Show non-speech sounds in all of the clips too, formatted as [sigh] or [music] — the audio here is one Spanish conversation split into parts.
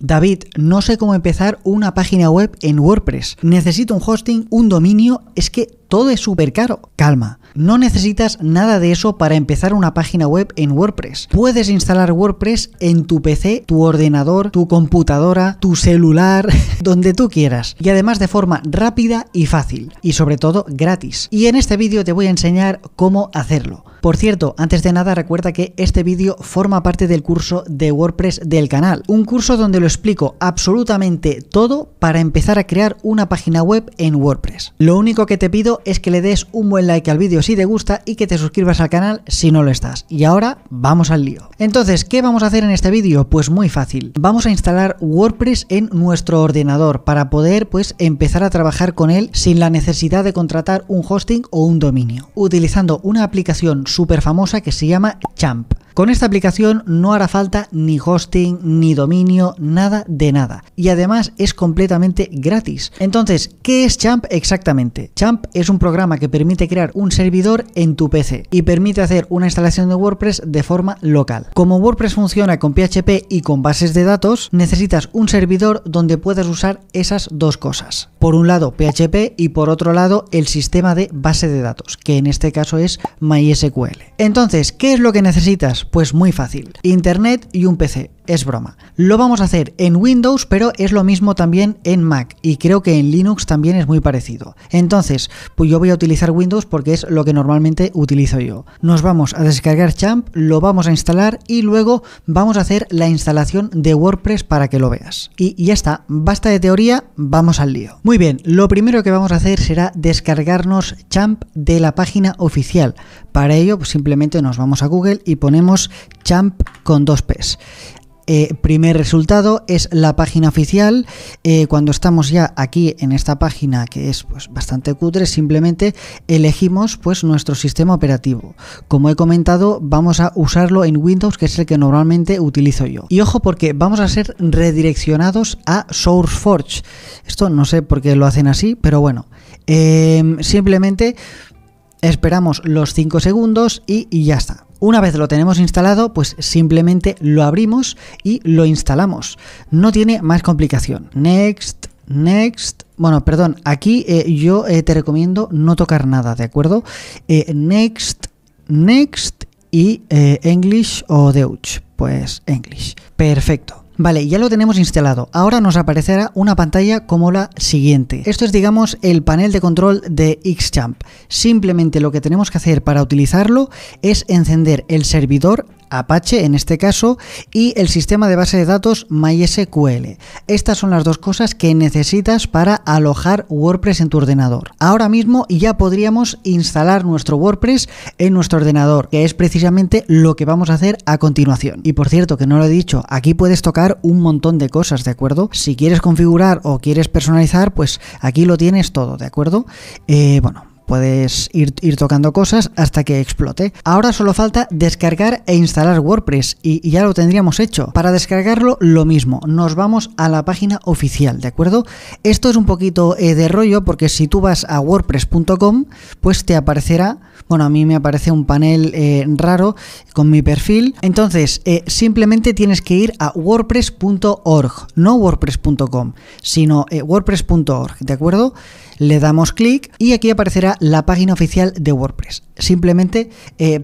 David, no sé cómo empezar una página web en WordPress. Necesito un hosting, un dominio, es que todo es súper caro. Calma, no necesitas nada de eso para empezar una página web en WordPress. Puedes instalar WordPress en tu PC, tu ordenador, tu computadora, tu celular, [laughs] donde tú quieras. Y además de forma rápida y fácil. Y sobre todo gratis. Y en este vídeo te voy a enseñar cómo hacerlo. Por cierto, antes de nada recuerda que este vídeo forma parte del curso de WordPress del canal. Un curso donde lo explico absolutamente todo para empezar a crear una página web en WordPress. Lo único que te pido es que le des un buen like al vídeo si te gusta y que te suscribas al canal si no lo estás. Y ahora vamos al lío. Entonces, ¿qué vamos a hacer en este vídeo? Pues muy fácil. Vamos a instalar WordPress en nuestro ordenador para poder pues empezar a trabajar con él sin la necesidad de contratar un hosting o un dominio, utilizando una aplicación súper famosa que se llama Champ. Con esta aplicación no hará falta ni hosting, ni dominio, nada de nada. Y además es completamente gratis. Entonces, ¿qué es Champ exactamente? Champ es un programa que permite crear un servidor en tu PC y permite hacer una instalación de WordPress de forma local. Como WordPress funciona con PHP y con bases de datos, necesitas un servidor donde puedas usar esas dos cosas por un lado PHP y por otro lado el sistema de base de datos, que en este caso es MySQL. Entonces, ¿qué es lo que necesitas? Pues muy fácil, Internet y un PC es broma. Lo vamos a hacer en Windows, pero es lo mismo también en Mac y creo que en Linux también es muy parecido. Entonces, pues yo voy a utilizar Windows porque es lo que normalmente utilizo yo. Nos vamos a descargar Champ, lo vamos a instalar y luego vamos a hacer la instalación de WordPress para que lo veas. Y ya está, basta de teoría, vamos al lío. Muy bien, lo primero que vamos a hacer será descargarnos Champ de la página oficial. Para ello, pues simplemente nos vamos a Google y ponemos Champ con dos P's. Eh, primer resultado es la página oficial. Eh, cuando estamos ya aquí en esta página, que es pues, bastante cutre, simplemente elegimos pues, nuestro sistema operativo. Como he comentado, vamos a usarlo en Windows, que es el que normalmente utilizo yo. Y ojo porque vamos a ser redireccionados a SourceForge. Esto no sé por qué lo hacen así, pero bueno. Eh, simplemente esperamos los 5 segundos y ya está. Una vez lo tenemos instalado, pues simplemente lo abrimos y lo instalamos. No tiene más complicación. Next, next, bueno, perdón, aquí eh, yo eh, te recomiendo no tocar nada, ¿de acuerdo? Eh, next, next y English o Deutsch, pues English. Perfecto. Vale, ya lo tenemos instalado. Ahora nos aparecerá una pantalla como la siguiente. Esto es, digamos, el panel de control de Xchamp. Simplemente lo que tenemos que hacer para utilizarlo es encender el servidor Apache en este caso y el sistema de base de datos MySQL. Estas son las dos cosas que necesitas para alojar WordPress en tu ordenador. Ahora mismo ya podríamos instalar nuestro WordPress en nuestro ordenador, que es precisamente lo que vamos a hacer a continuación. Y por cierto, que no lo he dicho, aquí puedes tocar un montón de cosas, ¿de acuerdo? Si quieres configurar o quieres personalizar, pues aquí lo tienes todo, ¿de acuerdo? Eh, bueno, Puedes ir, ir, tocando cosas hasta que explote. Ahora solo falta descargar e instalar WordPress y, ya lo tendríamos hecho. Para descargarlo, lo mismo. Nos vamos a la página oficial, ¿de acuerdo? Esto es un poquito eh, de rollo porque si tú vas a wordpress.com, pues te aparecerá bueno, a mí me aparece un panel eh, raro con mi perfil. Entonces, eh, simplemente tienes que ir a wordpress.org, no wordpress.com, sino eh, wordpress.org, ¿de acuerdo? Le damos clic y aquí aparecerá la página oficial de WordPress. Simplemente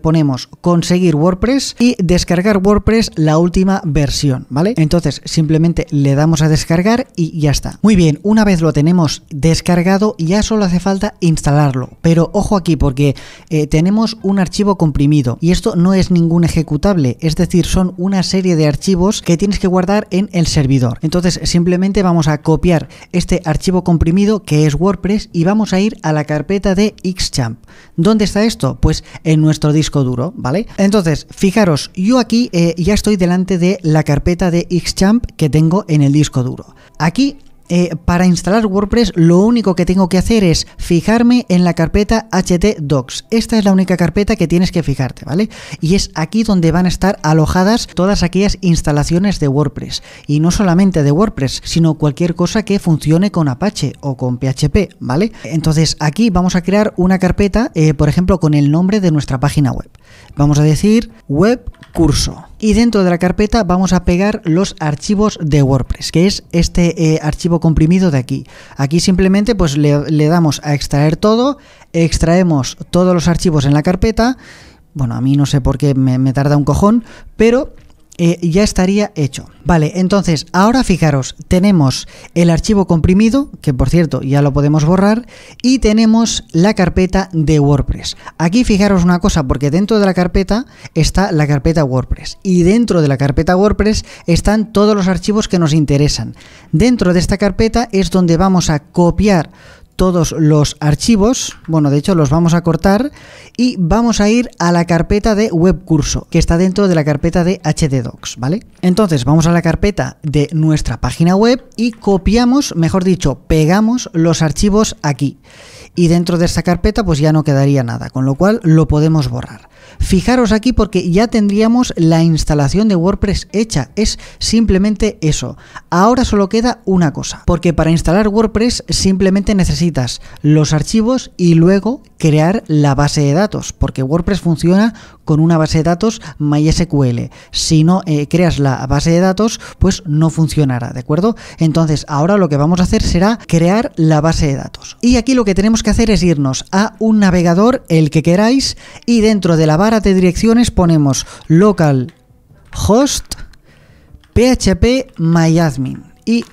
ponemos conseguir WordPress y descargar WordPress la última versión, ¿vale? Entonces, simplemente le damos a descargar y ya está. Muy bien, una vez lo tenemos descargado, ya solo hace falta instalarlo. Pero ojo aquí porque eh, tenemos un archivo comprimido y esto no es ningún ejecutable, es decir, son una serie de archivos que tienes que guardar en el servidor. Entonces simplemente vamos a copiar este archivo comprimido que es WordPress y vamos a ir a la carpeta de Xchamp. ¿Dónde está esto? Pues en nuestro disco duro, ¿vale? Entonces, fijaros, yo aquí eh, ya estoy delante de la carpeta de Xchamp que tengo en el disco duro. Aquí eh, para instalar WordPress lo único que tengo que hacer es fijarme en la carpeta htdocs. Esta es la única carpeta que tienes que fijarte, ¿vale? Y es aquí donde van a estar alojadas todas aquellas instalaciones de WordPress. Y no solamente de WordPress, sino cualquier cosa que funcione con Apache o con PHP, ¿vale? Entonces aquí vamos a crear una carpeta, eh, por ejemplo, con el nombre de nuestra página web. Vamos a decir web curso. Y dentro de la carpeta vamos a pegar los archivos de WordPress, que es este eh, archivo comprimido de aquí. Aquí simplemente pues le, damos a extraer todo, extraemos todos los archivos en la carpeta. Bueno, a mí no sé por qué me, me tarda un cojón, pero eh, ya estaría hecho. Vale, entonces ahora fijaros, tenemos el archivo comprimido, que por cierto ya lo podemos borrar, y tenemos la carpeta de WordPress. Aquí fijaros una cosa, porque dentro de la carpeta está la carpeta WordPress, y dentro de la carpeta WordPress están todos los archivos que nos interesan. Dentro de esta carpeta es donde vamos a copiar todos los archivos, bueno, de hecho los vamos a cortar y vamos a ir a la carpeta de web curso, que está dentro de la carpeta de HDDocs, ¿vale? Entonces vamos a la carpeta de nuestra página web y copiamos, mejor dicho, pegamos los archivos aquí. Y dentro de esta carpeta pues ya no quedaría nada, con lo cual lo podemos borrar. Fijaros aquí porque ya tendríamos la instalación de WordPress hecha, es simplemente eso. Ahora solo queda una cosa, porque para instalar WordPress simplemente necesitas los archivos y luego crear la base de datos, porque WordPress funciona con una base de datos MySQL. Si no eh, creas la base de datos, pues no funcionará, ¿de acuerdo? Entonces ahora lo que vamos a hacer será crear la base de datos. Y aquí lo que tenemos que hacer es irnos a un navegador, el que queráis, y dentro de la la barra de direcciones ponemos localhost php myadmin y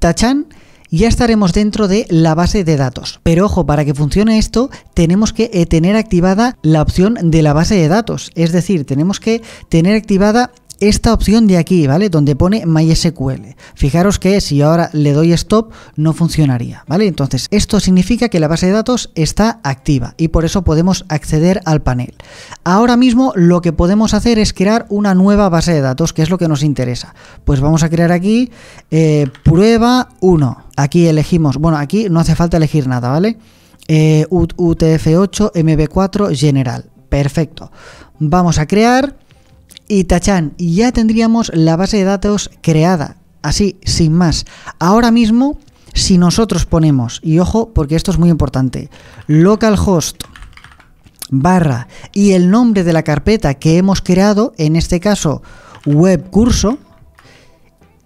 tachan ya estaremos dentro de la base de datos. Pero ojo, para que funcione esto tenemos que eh, tener activada la opción de la base de datos, es decir, tenemos que tener activada esta opción de aquí, ¿vale? Donde pone MySQL. Fijaros que si ahora le doy stop no funcionaría, ¿vale? Entonces, esto significa que la base de datos está activa y por eso podemos acceder al panel. Ahora mismo lo que podemos hacer es crear una nueva base de datos, que es lo que nos interesa. Pues vamos a crear aquí eh, prueba 1. Aquí elegimos, bueno, aquí no hace falta elegir nada, ¿vale? Eh, UTF8, MB4, general. Perfecto. Vamos a crear y tachán, ya tendríamos la base de datos creada, así, sin más. Ahora mismo, si nosotros ponemos, y ojo, porque esto es muy importante, localhost barra y el nombre de la carpeta que hemos creado, en este caso, webcurso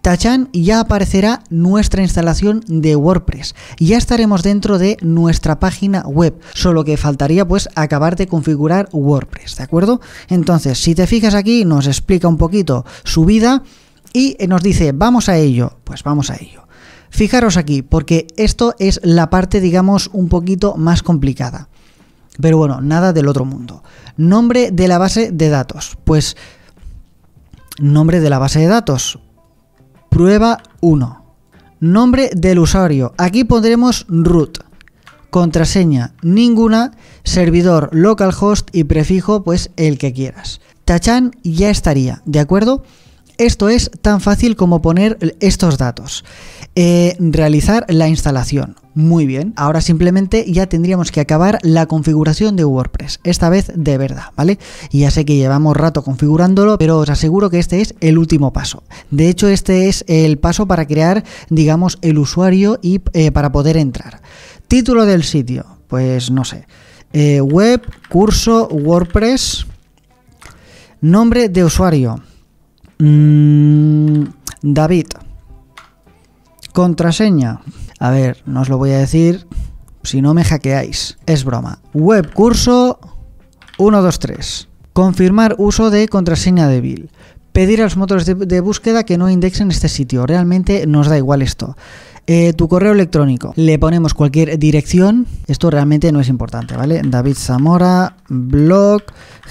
tachan ya aparecerá nuestra instalación de WordPress. Ya estaremos dentro de nuestra página web, solo que faltaría pues acabar de configurar WordPress, ¿de acuerdo? Entonces, si te fijas aquí, nos explica un poquito su vida y eh, nos dice, vamos a ello, pues vamos a ello. Fijaros aquí, porque esto es la parte, digamos, un poquito más complicada. Pero bueno, nada del otro mundo. Nombre de la base de datos. Pues, nombre de la base de datos. Prueba 1. Nombre del usuario. Aquí pondremos root. Contraseña ninguna, servidor localhost y prefijo pues el que quieras. Tachan ya estaría, ¿de acuerdo? Esto es tan fácil como poner estos datos. Eh, realizar la instalación. Muy bien, ahora simplemente ya tendríamos que acabar la configuración de WordPress, esta vez de verdad, ¿vale? Y ya sé que llevamos rato configurándolo, pero os aseguro que este es el último paso. De hecho, este es el paso para crear, digamos, el usuario y eh, para poder entrar. Título del sitio, pues no sé. Eh, web, curso, WordPress. Nombre de usuario. Mm, David. Contraseña. A ver, no os lo voy a decir si no me hackeáis. Es broma. Web curso 123. Confirmar uso de contraseña débil. Pedir a los motores de, búsqueda que no indexen este sitio. Realmente nos da igual esto. Eh, tu correo electrónico. Le ponemos cualquier dirección. Esto realmente no es importante, ¿vale? David Zamora, blog,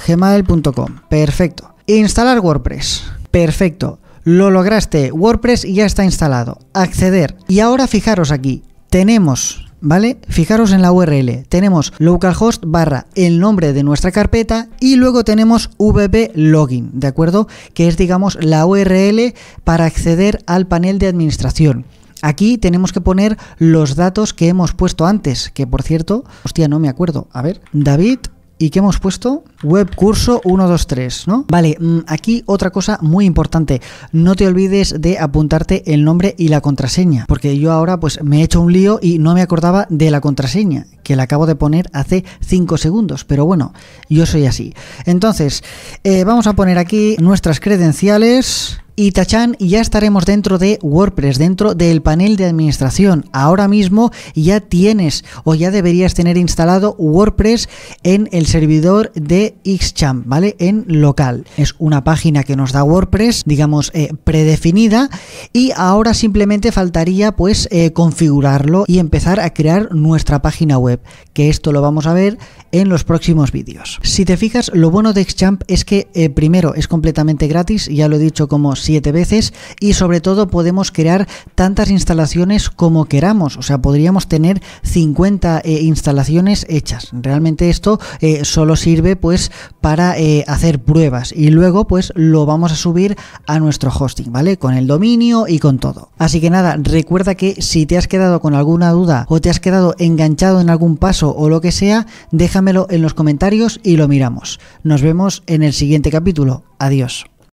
gmail.com. Perfecto. Instalar WordPress. Perfecto. Lo lograste, WordPress ya está instalado. Acceder. Y ahora fijaros aquí, tenemos ¿vale? Fijaros en la URL. Tenemos localhost barra el nombre de nuestra carpeta y luego tenemos vp login, ¿de acuerdo? Que es, digamos, la URL para acceder al panel de administración. Aquí tenemos que poner los datos que hemos puesto antes, que por cierto, hostia, no me acuerdo. A ver, David ¿Y qué hemos puesto? Web curso 123, ¿no? Vale, mm, aquí otra cosa muy importante. No te olvides de apuntarte el nombre y la contraseña, porque yo ahora pues me he hecho un lío y no me acordaba de la contraseña, que la acabo de poner hace 5 segundos, pero bueno, yo soy así. Entonces, eh, vamos a poner aquí nuestras credenciales y Tachan, ya estaremos dentro de WordPress, dentro del panel de administración. Ahora mismo ya tienes o ya deberías tener instalado WordPress en el servidor de Xchamp, ¿vale? En local. Es una página que nos da WordPress, digamos, eh, predefinida y ahora simplemente faltaría pues eh, configurarlo y empezar a crear nuestra página web, que esto lo vamos a ver en los próximos vídeos. Si te fijas, lo bueno de Xchamp es que eh, primero es completamente gratis, ya lo he dicho como siete veces y sobre todo podemos crear tantas instalaciones como queramos. O sea, podríamos tener 50 eh, instalaciones hechas. Realmente esto eh, solo sirve pues para eh, hacer pruebas y luego pues lo vamos a subir a nuestro hosting, ¿vale? Con el dominio y con todo. Así que nada, recuerda que si te has quedado con alguna duda o te has quedado enganchado en algún paso o lo que sea, déjamelo en los comentarios y lo miramos. Nos vemos en el siguiente capítulo. Adiós.